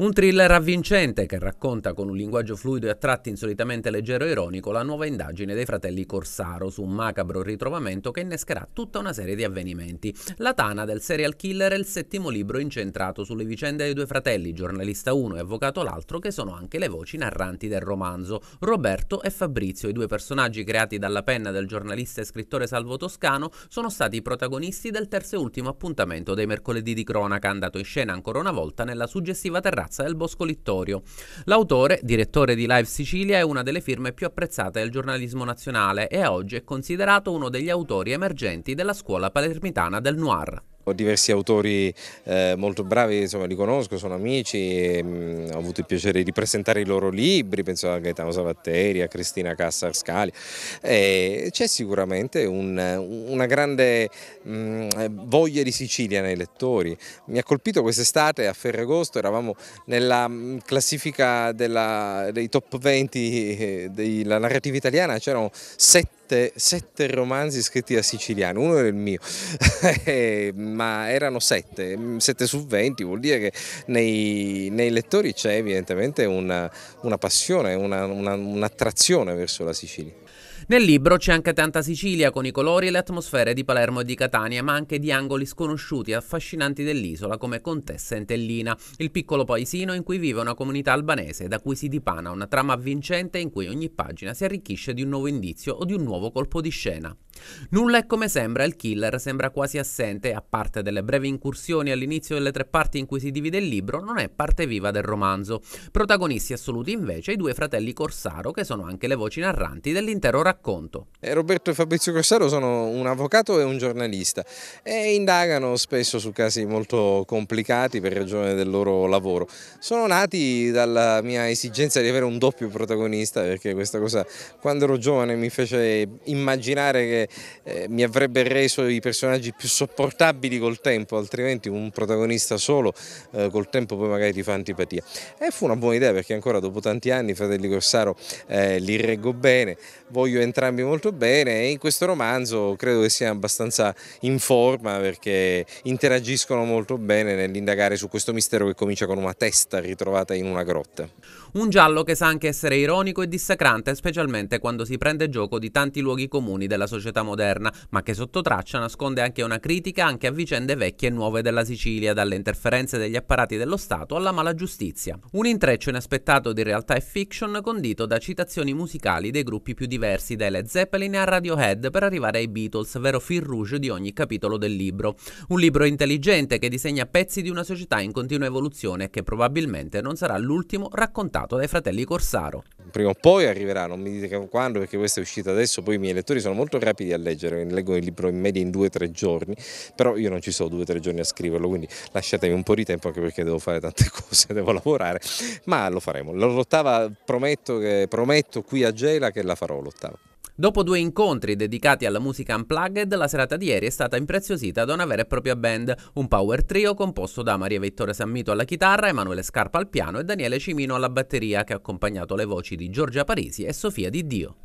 Un thriller avvincente che racconta con un linguaggio fluido e a tratti insolitamente leggero e ironico la nuova indagine dei fratelli Corsaro su un macabro ritrovamento che innescherà tutta una serie di avvenimenti. La tana del serial killer è il settimo libro incentrato sulle vicende dei due fratelli, giornalista uno e avvocato l'altro, che sono anche le voci narranti del romanzo. Roberto e Fabrizio, i due personaggi creati dalla penna del giornalista e scrittore Salvo Toscano, sono stati i protagonisti del terzo e ultimo appuntamento dei mercoledì di cronaca, andato in scena ancora una volta nella suggestiva terrazza piazza del Bosco Littorio. L'autore, direttore di Live Sicilia, è una delle firme più apprezzate del giornalismo nazionale e oggi è considerato uno degli autori emergenti della scuola palermitana del noir diversi autori eh, molto bravi, insomma, li conosco, sono amici, e, mm, mh, ho avuto il piacere di presentare i loro libri, penso a Gaetano Savatteri, a Cristina Cassar Scali. Eh, c'è sicuramente un, una grande mh, mm, voglia di Sicilia nei lettori. Mi ha colpito quest'estate a Ferragosto, eravamo nella mm, classifica della, dei top 20 eh, della narrativa italiana, c'erano sette sette, sette romanzi scritti da siciliani, uno era il mio, eh, ma erano sette, mm, sette su venti, vuol dire che nei, nei lettori c'è evidentemente una, una passione, un'attrazione una, un verso la Sicilia. Nel libro c'è anche tanta Sicilia con i colori e le atmosfere di Palermo e di Catania, ma anche di angoli sconosciuti e affascinanti dell'isola come Contessa Entellina, il piccolo paesino in cui vive una comunità albanese da cui si dipana una trama avvincente in cui ogni pagina si arricchisce di un nuovo indizio o di un nuovo colpo di scena. Nulla è come sembra, il killer sembra quasi assente a parte delle brevi incursioni all'inizio delle tre parti in cui si divide il libro, non è parte viva del romanzo. Protagonisti assoluti invece i due fratelli Corsaro che sono anche le voci narranti dell'intero racconto. Eh, Roberto e Fabrizio Corsaro sono un avvocato e un giornalista e indagano spesso su casi molto complicati per ragione del loro lavoro. Sono nati dalla mia esigenza di avere un doppio protagonista perché questa cosa quando ero giovane mi fece immaginare che eh, mi avrebbe reso i personaggi più sopportabili col tempo, altrimenti un protagonista solo eh, col tempo poi magari ti fa antipatia. E fu una buona idea perché ancora dopo tanti anni Fratelli Corsaro eh, li reggo bene, voglio entrambi molto bene e in questo romanzo credo che sia abbastanza in forma perché interagiscono molto bene nell'indagare su questo mistero che comincia con una testa ritrovata in una grotta. Un giallo che sa anche essere ironico e dissacrante, specialmente quando si prende gioco di tanti luoghi comuni della società società moderna, ma che sotto traccia nasconde anche una critica anche a vicende vecchie e nuove della Sicilia, dalle interferenze degli apparati dello Stato alla mala giustizia. Un intreccio inaspettato di realtà e fiction condito da citazioni musicali dei gruppi più diversi, dai Led Zeppelin a Radiohead per arrivare ai Beatles, vero fil rouge di ogni capitolo del libro. Un libro intelligente che disegna pezzi di una società in continua evoluzione e che probabilmente non sarà l'ultimo raccontato dai fratelli Corsaro. Prima o poi arriverà, non mi dite quando perché questa è uscita adesso, poi i miei lettori sono molto rapidi a leggere, leggo il libro in media in due o tre giorni, però io non ci so due o tre giorni a scriverlo, quindi lasciatemi un po' di tempo anche perché devo fare tante cose, devo lavorare, ma lo faremo. L'ottava prometto, che, prometto qui a Gela che la farò l'ottava. Dopo due incontri dedicati alla musica unplugged, la serata di ieri è stata impreziosita da una vera e propria band, un power trio composto da Maria Vittoria Sammito alla chitarra, Emanuele Scarpa al piano e Daniele Cimino alla batteria, che ha accompagnato le voci di Giorgia Parisi e Sofia Di Dio.